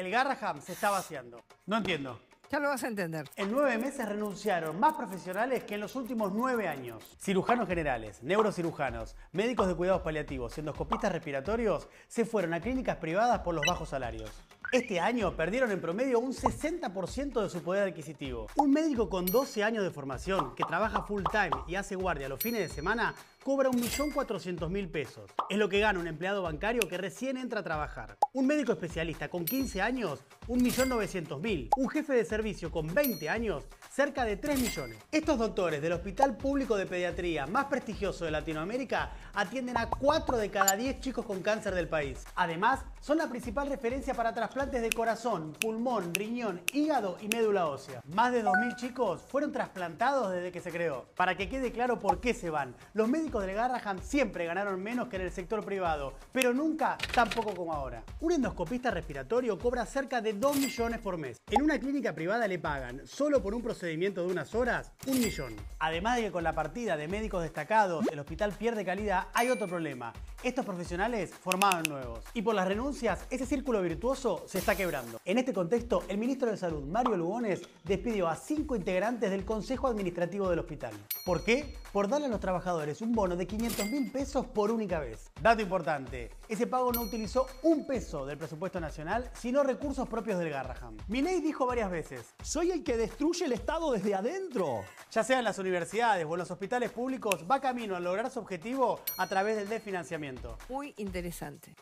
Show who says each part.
Speaker 1: el Garraham se está vaciando. No entiendo. Ya lo vas a entender. En nueve meses renunciaron más profesionales que en los últimos nueve años. Cirujanos generales, neurocirujanos, médicos de cuidados paliativos y endoscopistas respiratorios se fueron a clínicas privadas por los bajos salarios. Este año perdieron en promedio un 60% de su poder adquisitivo. Un médico con 12 años de formación, que trabaja full time y hace guardia los fines de semana, cobra 1.400.000 pesos. Es lo que gana un empleado bancario que recién entra a trabajar. Un médico especialista con 15 años, 1.900.000. Un jefe de servicio con 20 años, cerca de 3 millones. Estos doctores del Hospital Público de Pediatría más prestigioso de Latinoamérica atienden a 4 de cada 10 chicos con cáncer del país. Además, son la principal referencia para trasplantes de corazón, pulmón, riñón, hígado y médula ósea. Más de 2.000 chicos fueron trasplantados desde que se creó. Para que quede claro por qué se van, los médicos del Garrahan siempre ganaron menos que en el sector privado, pero nunca tan poco como ahora. Un endoscopista respiratorio cobra cerca de 2 millones por mes. En una clínica privada le pagan, solo por un procedimiento de unas horas, un millón. Además de que con la partida de médicos destacados, el hospital pierde calidad, hay otro problema. Estos profesionales formaron nuevos. Y por las renuncias, ese círculo virtuoso se está quebrando. En este contexto, el ministro de Salud, Mario Lugones, despidió a cinco integrantes del Consejo Administrativo del hospital. ¿Por qué? Por darle a los trabajadores un bono de 500 mil pesos por única vez. Dato importante, ese pago no utilizó un peso del presupuesto nacional, sino recursos propios del Garraham. Miney dijo varias veces, soy el que destruye el Estado desde adentro. Ya sea en las universidades o en los hospitales públicos, va camino a lograr su objetivo a través del desfinanciamiento. Muy interesante.